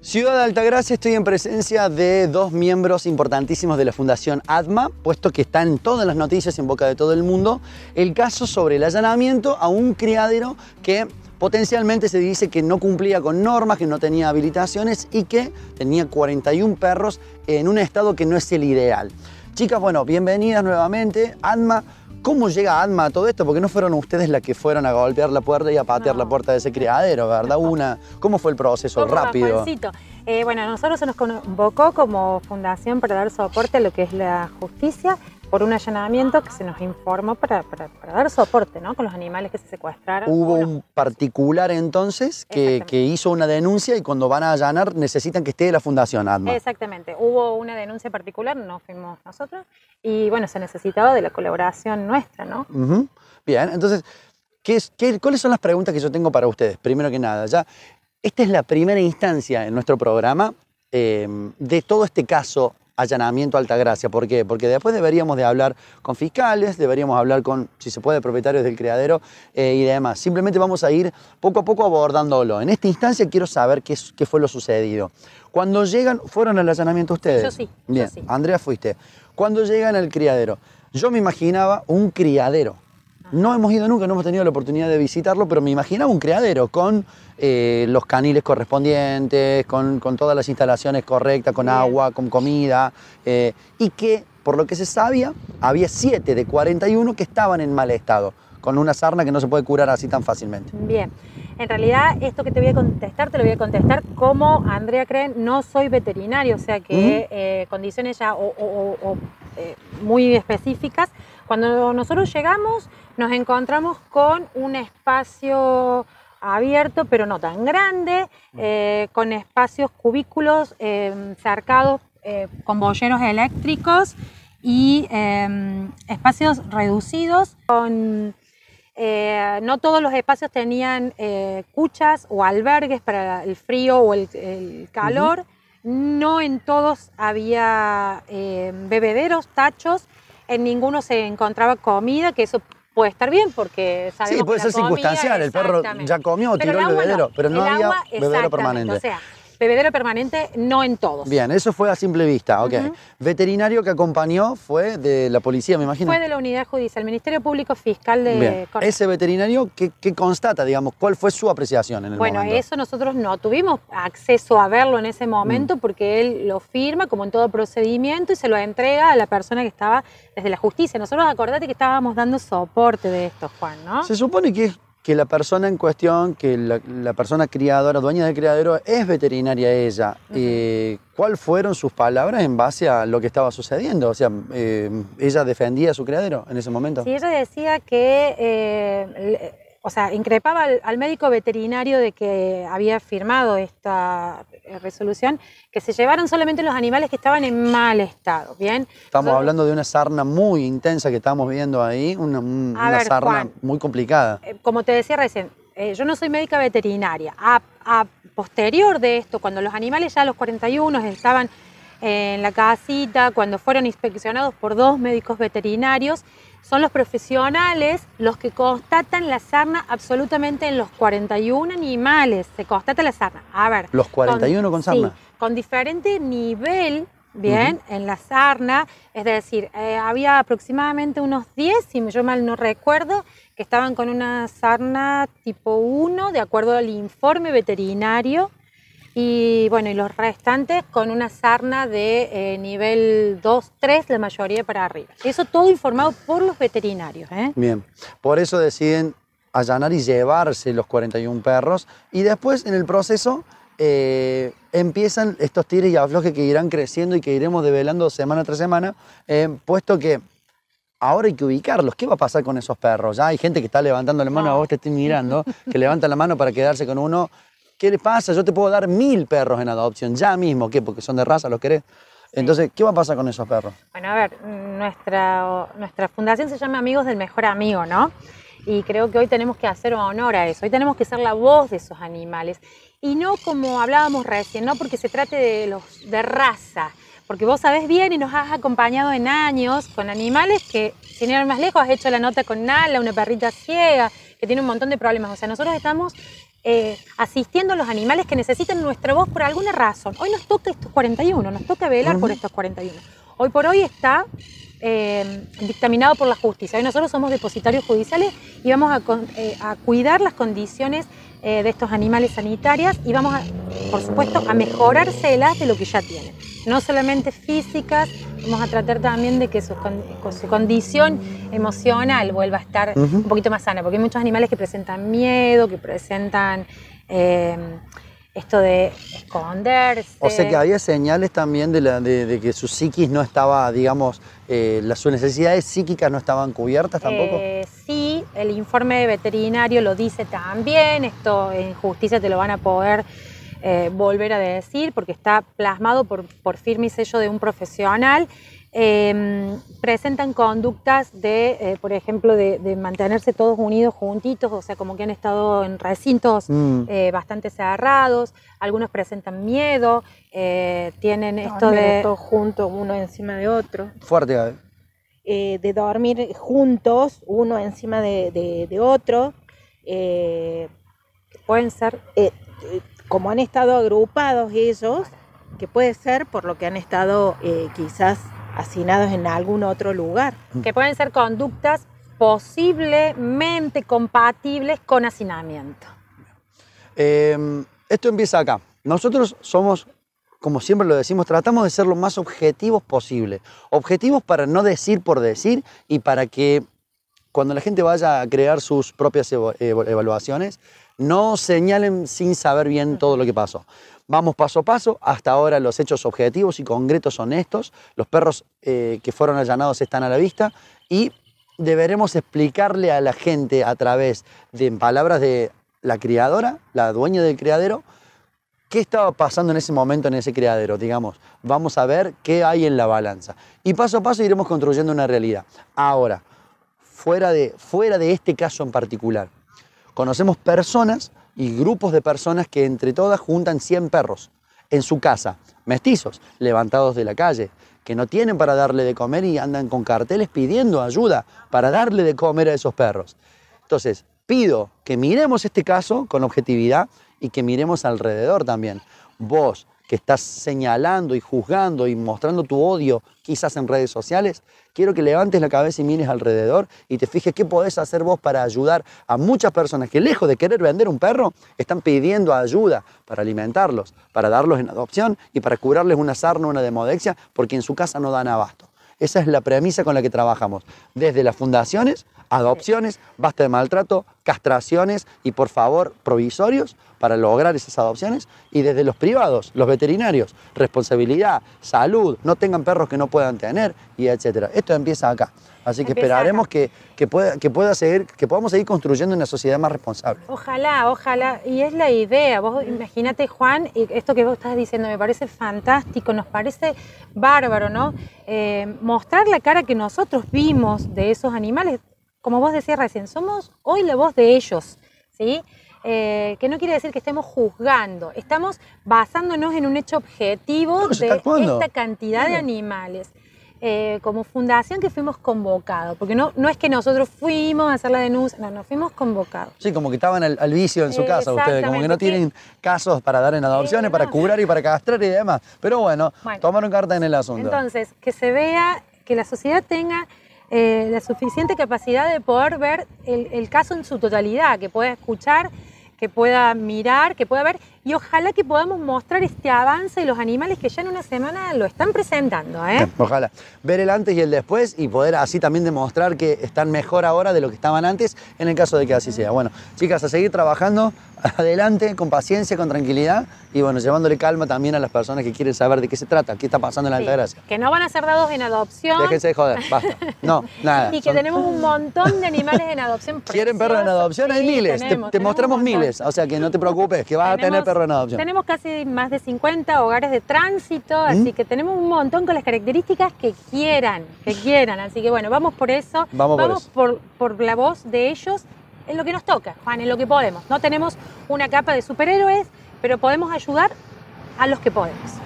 Ciudad de Altagracia estoy en presencia de dos miembros importantísimos de la Fundación ADMA, puesto que está en todas las noticias en boca de todo el mundo, el caso sobre el allanamiento a un criadero que potencialmente se dice que no cumplía con normas, que no tenía habilitaciones y que tenía 41 perros en un estado que no es el ideal. Chicas, bueno, bienvenidas nuevamente. ADMA ¿Cómo llega Adma a todo esto? Porque no fueron ustedes las que fueron a golpear la puerta y a patear la puerta de ese criadero, ¿verdad? Una. ¿Cómo fue el proceso? Rápido. Eh, bueno, nosotros se nos convocó como fundación para dar soporte a lo que es la justicia por un allanamiento que se nos informó para, dar soporte ¿no? con los animales que se secuestraron. Hubo un particular entonces que, hizo una denuncia y cuando van a allanar necesitan que esté la fundación ADMA. Exactamente, hubo una denuncia particular, no fuimos nosotros, y bueno, se necesitaba de la colaboración nuestra, ¿no? Bien, entonces, ¿qué ¿cuáles son las preguntas que yo tengo para ustedes? Primero que nada, ya, esta es la primera instancia en nuestro programa eh, de todo este caso allanamiento alta Altagracia. ¿Por qué? Porque después deberíamos de hablar con fiscales, deberíamos hablar con, si se puede, propietarios del criadero eh, y demás. Simplemente vamos a ir poco a poco abordándolo. En esta instancia quiero saber qué, fue lo sucedido. Cuando llegan, ¿fueron al allanamiento ustedes? Yo sí. Bien, Andrea fuiste. Cuando llegan al criadero, yo me imaginaba un criadero no hemos ido nunca, no hemos tenido la oportunidad de visitarlo, pero me imaginaba un criadero con eh, los caniles correspondientes, con, todas las instalaciones correctas, con agua, con comida, eh, y que, por lo que se sabía, había 7 de 41 que estaban en mal estado, con una sarna que no se puede curar así tan fácilmente. Bien, en realidad esto que te voy a contestar, te lo voy a contestar como Andrea Creen, no soy veterinario, o sea que eh, condiciones ya muy específicas cuando nosotros llegamos nos encontramos con un espacio abierto, pero no tan grande, eh, con espacios cubículos eh, cercados eh, con bolleros eléctricos y espacios reducidos. no todos los espacios tenían cuchas o albergues para el frío o el, calor. No en todos había bebederos, tachos en ninguno se encontraba comida, que eso puede estar bien porque sabemos Sí, puede ser circunstancial, el perro ya comió, tiró el, bebedero, pero no había bebedero permanente. Bebedero permanente no en todos. Bien, eso fue a simple vista, ok. Veterinario que acompañó fue de la policía, me imagino. Fue de la unidad judicial, el Ministerio Público Fiscal de Bien. Ese veterinario ¿qué constata, digamos, cuál fue su apreciación en el bueno, Bueno, eso nosotros no tuvimos acceso a verlo en ese momento mm. porque él lo firma como en todo procedimiento y se lo entrega a la persona que estaba desde la justicia. Nosotros acordate que estábamos dando soporte de esto, Juan, ¿no? Se supone que que la persona en cuestión, que la, persona criadora, dueña del criadero, es veterinaria ella. Eh, ¿Cuáles fueron sus palabras en base a lo que estaba sucediendo? O sea, eh, ¿ella defendía a su criadero en ese momento? Sí, ella decía que eh, o sea, increpaba al, médico veterinario de que había firmado esta eh, resolución, que se llevaron solamente los animales que estaban en mal estado, ¿bien? Estamos hablando de una sarna muy intensa que estamos viendo ahí, una, sarna muy complicada. Eh, como te decía recién, eh, yo no soy médica veterinaria. A, posterior de esto, cuando los animales ya a los 41 estaban en la casita, cuando fueron inspeccionados por dos médicos veterinarios, son los profesionales los que constatan la sarna absolutamente en los 41 animales. Se constata la sarna. A ver. ¿Los 41 con, sarna? Sí, con diferente nivel, bien, en la sarna. Es decir, eh, había aproximadamente unos 10, si yo mal no recuerdo, que estaban con una sarna tipo 1, de acuerdo al informe veterinario y bueno, y los restantes con una sarna de eh, nivel 2, 3, la mayoría para arriba. Eso todo informado por los veterinarios. ¿eh? Bien, por eso deciden allanar y llevarse los 41 perros y después en el proceso eh, empiezan estos tires y aflojes que irán creciendo y que iremos develando semana tras semana, puesto que ahora hay que ubicarlos. ¿Qué va a pasar con esos perros? Ya hay gente que está levantando la mano, a vos te estoy mirando, que levanta la mano para quedarse con uno ¿Qué le pasa? Yo te puedo dar mil perros en adopción, ya mismo, ¿qué? Porque son de raza, los querés. Entonces, ¿qué va a pasar con esos perros? Bueno, a ver, nuestra, nuestra fundación se llama Amigos del Mejor Amigo, ¿no? Y creo que hoy tenemos que hacer honor a eso, hoy tenemos que ser la voz de esos animales. Y no como hablábamos recién, no porque se trate de, los, de raza, porque vos sabés bien y nos has acompañado en años con animales que, sin ir más lejos, has hecho la nota con Nala, una perrita ciega, que tiene un montón de problemas. O sea, nosotros estamos eh, asistiendo a los animales que necesitan nuestra voz por alguna razón. Hoy nos toca estos 41, nos toca velar por estos 41. Hoy por hoy está eh, dictaminado por la justicia. Hoy nosotros somos depositarios judiciales y vamos a, eh, cuidar las condiciones de estos animales sanitarias y vamos, por supuesto, a mejorárselas de lo que ya tienen no solamente físicas, vamos a tratar también de que su, con, su condición emocional vuelva a estar un poquito más sana, porque hay muchos animales que presentan miedo, que presentan em, esto de esconderse. O sea que había señales también de, que su psiquis no estaba, digamos, eh, las, sus necesidades psíquicas no estaban cubiertas tampoco. Eh, sí, el informe veterinario lo dice también, esto en justicia te lo van a poder... Eh, volver a decir, porque está plasmado por, por firme y sello de un profesional, em, presentan conductas de, eh, por ejemplo, de, mantenerse todos unidos juntitos, o sea, como que han estado en recintos mm. eh, bastante cerrados, algunos presentan miedo, tienen esto de... Todos juntos, uno encima de otro. Fuerte, De dormir juntos, uno encima de, de, de otro. Pueden ser como han estado agrupados ellos, que puede ser por lo que han estado eh, quizás hacinados en algún otro lugar. Mm. Que pueden ser conductas posiblemente compatibles con hacinamiento. Em, esto empieza acá. Nosotros somos, como siempre lo decimos, tratamos de ser lo más objetivos posible. Objetivos para no decir por decir y para que cuando la gente vaya a crear sus propias evaluaciones, no señalen sin saber bien todo lo que pasó. Vamos paso a paso, hasta ahora los hechos objetivos y concretos son estos, los perros eh, que fueron allanados están a la vista y deberemos explicarle a la gente a través de palabras de la criadora, la dueña del criadero, qué estaba pasando en ese momento en ese criadero, digamos. Vamos a ver qué hay en la balanza. Y paso a paso iremos construyendo una realidad. Ahora, fuera de, fuera de este caso en particular. Conocemos personas y grupos de personas que entre todas juntan 100 perros en su casa, mestizos, levantados de la calle, que no tienen para darle de comer y andan con carteles pidiendo ayuda para darle de comer a esos perros. Entonces, pido que miremos este caso con objetividad y que miremos alrededor también. Vos, que estás señalando y juzgando y mostrando tu odio quizás en redes sociales, quiero que levantes la cabeza y mires alrededor y te fijes qué podés hacer vos para ayudar a muchas personas que lejos de querer vender un perro, están pidiendo ayuda para alimentarlos, para darlos en adopción y para curarles una sarna, o una demodexia, porque en su casa no dan abasto. Esa es la premisa con la que trabajamos, desde las fundaciones adopciones, basta de maltrato, castraciones y por favor provisorios para lograr esas adopciones y desde los privados, los veterinarios, responsabilidad, salud, no tengan perros que no puedan tener y etcétera. Esto empieza acá. Así que esperaremos que, que, pueda, que, pueda seguir, que podamos seguir construyendo una sociedad más responsable. Ojalá, ojalá. Y es la idea. Vos imagínate, Juan, esto que vos estás diciendo me parece fantástico, nos parece bárbaro, ¿no? Eh, mostrar la cara que nosotros vimos de esos animales como vos decías recién, somos hoy la voz de ellos, ¿sí? Eh, que no quiere decir que estemos juzgando, estamos basándonos en un hecho objetivo de esta cantidad de animales. Eh, como fundación que fuimos convocados, porque no, no es que nosotros fuimos a hacer la denuncia, no, nos fuimos convocados. Sí, como que estaban al, vicio en su casa ustedes, como que no tienen casos para dar en adopciones, para cubrir y para castrar y demás. Pero bueno tomaron carta en el asunto. Entonces, que se vea, que la sociedad tenga eh, la suficiente capacidad de poder ver el caso en su totalidad, que pueda escuchar, que pueda mirar, que pueda ver y ojalá que podamos mostrar este avance de los animales que ya en una semana lo están presentando. ¿eh? Ojalá. Ver el antes y el después y poder así también demostrar que están mejor ahora de lo que estaban antes en el caso de que así sea. Bueno, chicas, a seguir trabajando adelante con paciencia, con tranquilidad y bueno, llevándole calma también a las personas que quieren saber de qué se trata, qué está pasando en la sí, Altagracia. Que no van a ser dados en adopción. Déjense de joder, basta. No, nada. y que tenemos un montón de animales en adopción. ¿Quieren perros en adopción? Hay miles. te, mostramos miles. O sea que no te preocupes, que vas a tener perros tenemos casi más de 50 hogares de tránsito, así ¿Mm? que tenemos un montón con las características que quieran, que quieran. Así que bueno, vamos por eso. Vamos, por, por la voz de ellos en lo que nos toca, Juan, en lo que podemos. No tenemos una capa de superhéroes, pero podemos ayudar a los que podemos.